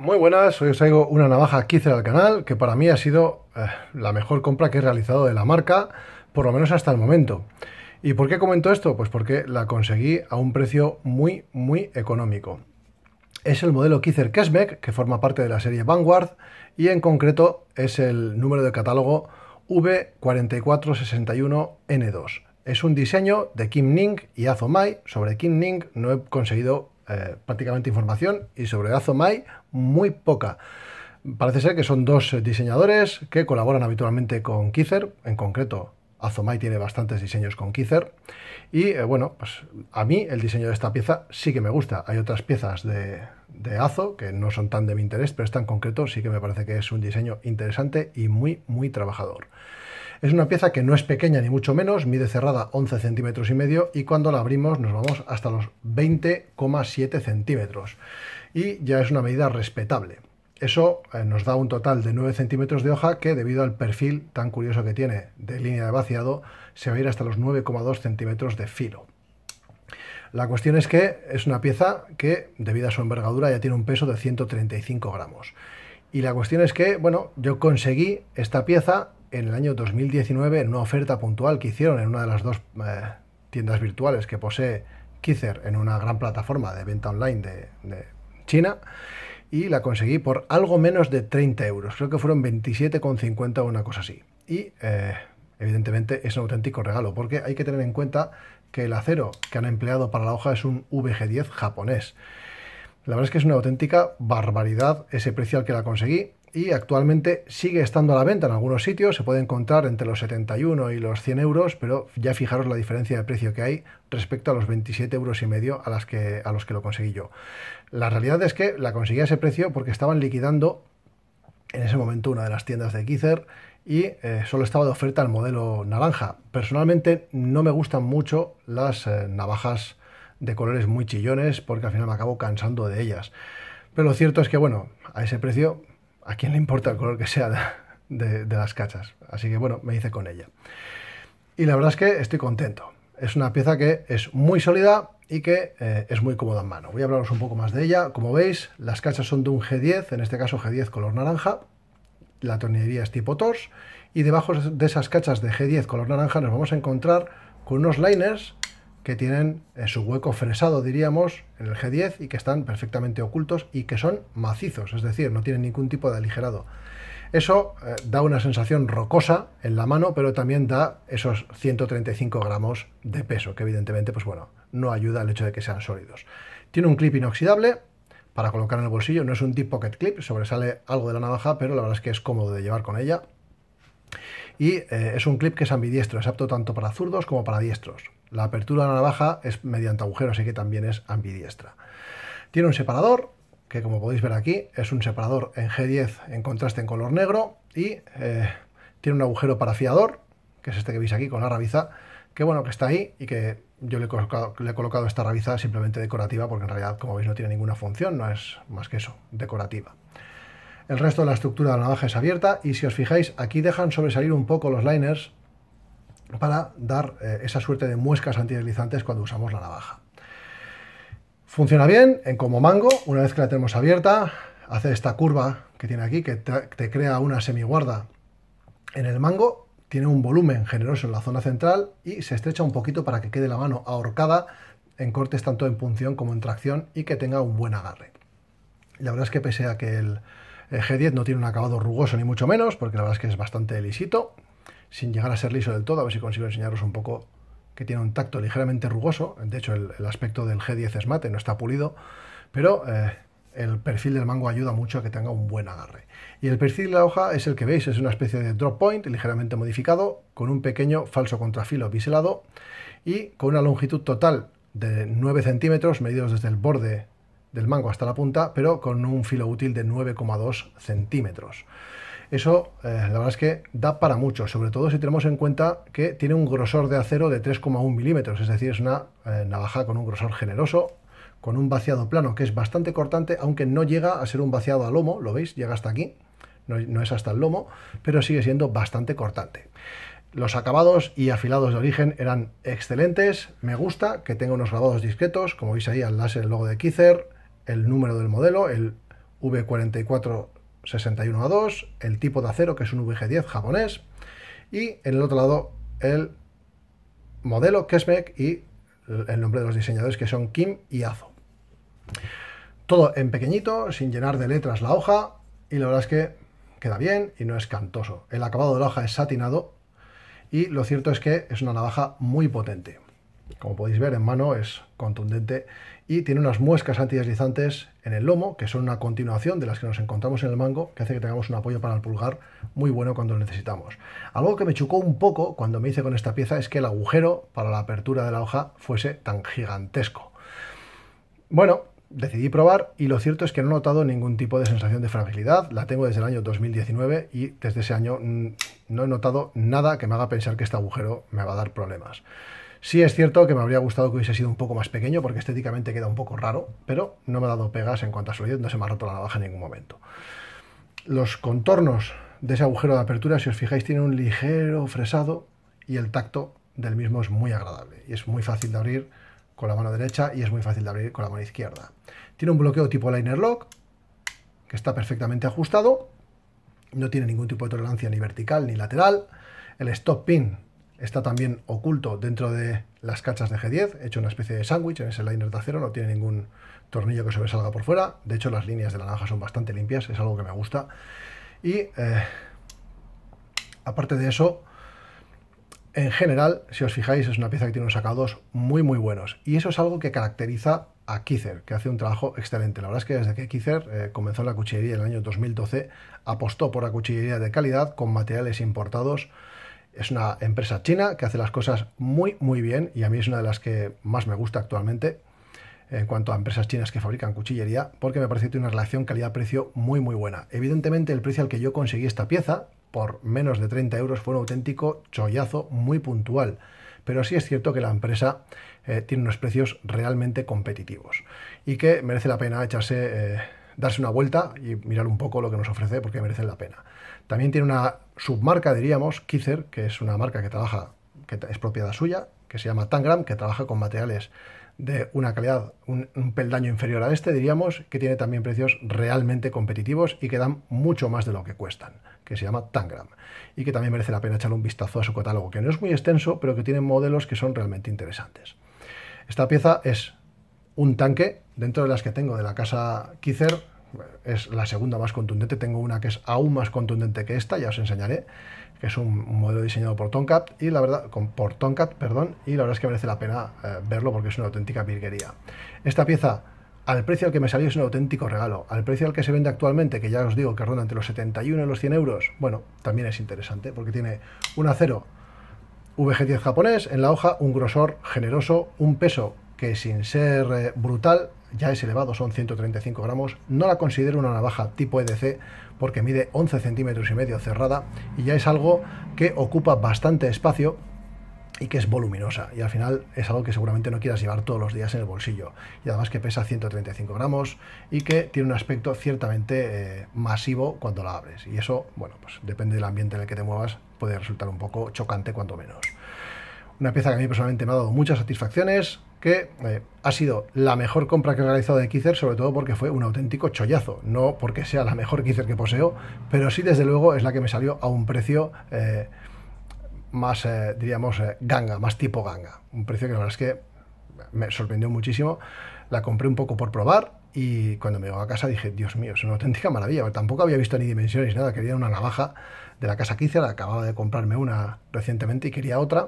Muy buenas, hoy os traigo una navaja Kizer al canal que para mí ha sido eh, la mejor compra que he realizado de la marca, por lo menos hasta el momento. ¿Y por qué comento esto? Pues porque la conseguí a un precio muy, muy económico. Es el modelo Kizer Kesmek, que forma parte de la serie Vanguard, y en concreto es el número de catálogo V4461N2. Es un diseño de Kim Ning y Azomai. Sobre Kim Ning no he conseguido eh, prácticamente información y sobre Azomai muy poca. Parece ser que son dos diseñadores que colaboran habitualmente con Kizer, en concreto Azomai tiene bastantes diseños con Kizer y eh, bueno, pues a mí el diseño de esta pieza sí que me gusta. Hay otras piezas de, de Azo que no son tan de mi interés, pero esta en concreto sí que me parece que es un diseño interesante y muy, muy trabajador. Es una pieza que no es pequeña ni mucho menos, mide cerrada 11 centímetros y medio y cuando la abrimos nos vamos hasta los 20,7 centímetros y ya es una medida respetable. Eso eh, nos da un total de 9 centímetros de hoja que debido al perfil tan curioso que tiene de línea de vaciado se va a ir hasta los 9,2 centímetros de filo. La cuestión es que es una pieza que debido a su envergadura ya tiene un peso de 135 gramos. Y la cuestión es que, bueno, yo conseguí esta pieza en el año 2019 en una oferta puntual que hicieron en una de las dos eh, tiendas virtuales que posee Kizer en una gran plataforma de venta online de, China y la conseguí por algo menos de 30 euros. Creo que fueron 27,50 o una cosa así. Y eh, evidentemente es un auténtico regalo porque hay que tener en cuenta que el acero que han empleado para la hoja es un VG10 japonés. La verdad es que es una auténtica barbaridad ese precio al que la conseguí y actualmente sigue estando a la venta en algunos sitios, se puede encontrar entre los 71 y los 100 euros, pero ya fijaros la diferencia de precio que hay respecto a los 27 euros y medio a, las que, a los que lo conseguí yo. La realidad es que la conseguí a ese precio porque estaban liquidando en ese momento una de las tiendas de Kizer y eh, solo estaba de oferta el modelo naranja. Personalmente no me gustan mucho las eh, navajas de colores muy chillones porque al final me acabo cansando de ellas. Pero lo cierto es que bueno, a ese precio ¿A quién le importa el color que sea de, las cachas? Así que bueno, me hice con ella. Y la verdad es que estoy contento. Es una pieza que es muy sólida y que eh, es muy cómoda en mano. Voy a hablaros un poco más de ella. Como veis, las cachas son de un G10, en este caso G10 color naranja. La tornillería es tipo TORS. Y debajo de esas cachas de G10 color naranja nos vamos a encontrar con unos liners que tienen eh, su hueco fresado, diríamos, en el G10 y que están perfectamente ocultos y que son macizos, es decir, no tienen ningún tipo de aligerado. Eso eh, da una sensación rocosa en la mano, pero también da esos 135 gramos de peso, que evidentemente, pues bueno, no ayuda el hecho de que sean sólidos. Tiene un clip inoxidable para colocar en el bolsillo, no es un deep pocket clip, sobresale algo de la navaja, pero la verdad es que es cómodo de llevar con ella. Y eh, es un clip que es ambidiestro, es apto tanto para zurdos como para diestros. La apertura de la navaja es mediante agujero, así que también es ambidiestra. Tiene un separador, que como podéis ver aquí, es un separador en G10 en contraste en color negro y eh, tiene un agujero para fiador, que es este que veis aquí con la rabiza, que bueno, que está ahí y que yo le le he colocado, esta rabiza simplemente decorativa porque en realidad, como veis, no tiene ninguna función, no es más que eso, decorativa. El resto de la estructura de la navaja es abierta y si os fijáis, aquí dejan sobresalir un poco los liners para dar eh, esa suerte de muescas antideslizantes cuando usamos la navaja. Funciona bien en como mango, una vez que la tenemos abierta, hace esta curva que tiene aquí, que te, crea una semiguarda en el mango, tiene un volumen generoso en la zona central y se estrecha un poquito para que quede la mano ahorcada en cortes tanto en punción como en tracción y que tenga un buen agarre. La verdad es que pese a que el eh, G10 no tiene un acabado rugoso ni mucho menos, porque la verdad es que es bastante lisito, sin llegar a ser liso del todo, a ver si consigo enseñaros un poco que tiene un tacto ligeramente rugoso, de hecho el, aspecto del G10 es mate, no está pulido, pero eh, el perfil del mango ayuda mucho a que tenga un buen agarre. Y el perfil de la hoja es el que veis, es una especie de drop point ligeramente modificado, con un pequeño falso contrafilo biselado y con una longitud total de 9 centímetros, medidos desde el borde del mango hasta la punta, pero con un filo útil de 9,2 centímetros. Eso, eh, la verdad es que da para mucho, sobre todo si tenemos en cuenta que tiene un grosor de acero de 3,1 milímetros, es decir, es una eh, navaja con un grosor generoso, con un vaciado plano que es bastante cortante, aunque no llega a ser un vaciado a lomo, lo veis, llega hasta aquí, no, es hasta el lomo, pero sigue siendo bastante cortante. Los acabados y afilados de origen eran excelentes, me gusta que tenga unos grabados discretos, como veis ahí al láser el logo de Kizer, el número del modelo, el V44 61 a 2, el tipo de acero que es un VG10 japonés y en el otro lado el modelo Kesmec y el nombre de los diseñadores que son Kim y Azo. Todo en pequeñito, sin llenar de letras la hoja y la verdad es que queda bien y no es cantoso. El acabado de la hoja es satinado y lo cierto es que es una navaja muy potente como podéis ver en mano, es contundente y tiene unas muescas antideslizantes en el lomo, que son una continuación de las que nos encontramos en el mango, que hace que tengamos un apoyo para el pulgar muy bueno cuando lo necesitamos. Algo que me chocó un poco cuando me hice con esta pieza es que el agujero para la apertura de la hoja fuese tan gigantesco. Bueno, decidí probar y lo cierto es que no he notado ningún tipo de sensación de fragilidad. La tengo desde el año 2019 y desde ese año mm, no he notado nada que me haga pensar que este agujero me va a dar problemas. Sí es cierto que me habría gustado que hubiese sido un poco más pequeño porque estéticamente queda un poco raro, pero no me ha dado pegas en cuanto a solidez, no se me ha roto la navaja en ningún momento. Los contornos de ese agujero de apertura, si os fijáis, tiene un ligero fresado y el tacto del mismo es muy agradable y es muy fácil de abrir con la mano derecha y es muy fácil de abrir con la mano izquierda. Tiene un bloqueo tipo liner lock que está perfectamente ajustado, no tiene ningún tipo de tolerancia ni vertical ni lateral. El stop pin está también oculto dentro de las cachas de G10, hecho una especie de sándwich en ese liner de acero, no tiene ningún tornillo que sobresalga por fuera, de hecho las líneas de la naranja son bastante limpias, es algo que me gusta, y eh, aparte de eso, en general, si os fijáis, es una pieza que tiene unos sacados muy muy buenos, y eso es algo que caracteriza a Kizer, que hace un trabajo excelente. La verdad es que desde que Kizer eh, comenzó la cuchillería en el año 2012, apostó por la cuchillería de calidad con materiales importados, es una empresa china que hace las cosas muy, muy bien y a mí es una de las que más me gusta actualmente en cuanto a empresas chinas que fabrican cuchillería, porque me parece que tiene una relación calidad-precio muy, muy buena. Evidentemente, el precio al que yo conseguí esta pieza, por menos de 30 euros, fue un auténtico chollazo muy puntual pero sí es cierto que la empresa eh, tiene unos precios realmente competitivos y que merece la pena echarse, eh, darse una vuelta y mirar un poco lo que nos ofrece porque merece la pena. También tiene una submarca, diríamos, Kizer, que es una marca que trabaja, que es propiedad suya, que se llama Tangram, que trabaja con materiales de una calidad, un, peldaño inferior a este, diríamos, que tiene también precios realmente competitivos y que dan mucho más de lo que cuestan, que se llama Tangram, y que también merece la pena echarle un vistazo a su catálogo, que no es muy extenso, pero que tiene modelos que son realmente interesantes. Esta pieza es un tanque, dentro de las que tengo de la casa Kizer, es la segunda más contundente. Tengo una que es aún más contundente que esta, ya os enseñaré, que es un, modelo diseñado por Tomcat y la verdad, con, por Tomcat, perdón, y la verdad es que merece la pena eh, verlo porque es una auténtica virguería. Esta pieza, al precio al que me salió, es un auténtico regalo. Al precio al que se vende actualmente, que ya os digo que ronda entre los 71 y los 100 euros, bueno, también es interesante porque tiene un acero VG10 japonés en la hoja, un grosor generoso, un peso que sin ser eh, brutal ya es elevado, son 135 gramos. No la considero una navaja tipo EDC porque mide 11 centímetros y medio cerrada y ya es algo que ocupa bastante espacio y que es voluminosa y al final es algo que seguramente no quieras llevar todos los días en el bolsillo y además que pesa 135 gramos y que tiene un aspecto ciertamente eh, masivo cuando la abres y eso bueno pues depende del ambiente en el que te muevas puede resultar un poco chocante cuanto menos una pieza que a mí personalmente me ha dado muchas satisfacciones, que eh, ha sido la mejor compra que he realizado de Kizer, sobre todo porque fue un auténtico chollazo. No porque sea la mejor Kizer que poseo, pero sí, desde luego, es la que me salió a un precio eh, más, eh, diríamos, ganga, más tipo ganga. Un precio que la verdad es que me sorprendió muchísimo. La compré un poco por probar y cuando me llegó a casa dije, Dios mío, es una auténtica maravilla. Tampoco había visto ni dimensiones, ni nada. Quería una navaja de la casa Kizer, acababa de comprarme una recientemente y quería otra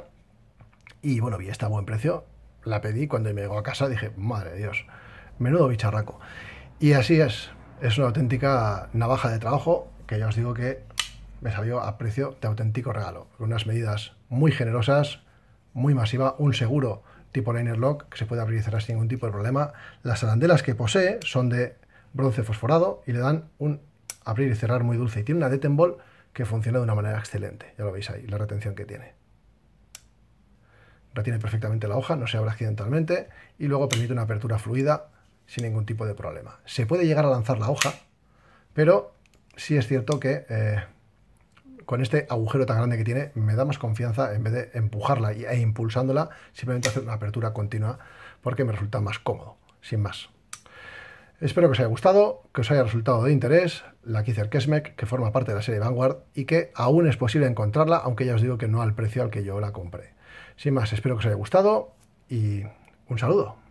y bueno, vi esta a buen precio, la pedí, cuando me llegó a casa dije, madre de Dios, menudo bicharraco. Y así es, es una auténtica navaja de trabajo que ya os digo que me salió a precio de auténtico regalo, unas medidas muy generosas, muy masiva, un seguro tipo liner lock que se puede abrir y cerrar sin ningún tipo de problema. Las arandelas que posee son de bronce fosforado y le dan un abrir y cerrar muy dulce y tiene una detenbol que funciona de una manera excelente, ya lo veis ahí, la retención que tiene retiene perfectamente la hoja, no se abre accidentalmente y luego permite una apertura fluida sin ningún tipo de problema. Se puede llegar a lanzar la hoja, pero sí es cierto que eh, con este agujero tan grande que tiene me da más confianza en vez de empujarla e impulsándola, simplemente hacer una apertura continua porque me resulta más cómodo, sin más. Espero que os haya gustado, que os haya resultado de interés la Kizer Kesmec, que forma parte de la serie Vanguard y que aún es posible encontrarla, aunque ya os digo que no al precio al que yo la compré. Sin más, espero que os haya gustado y un saludo.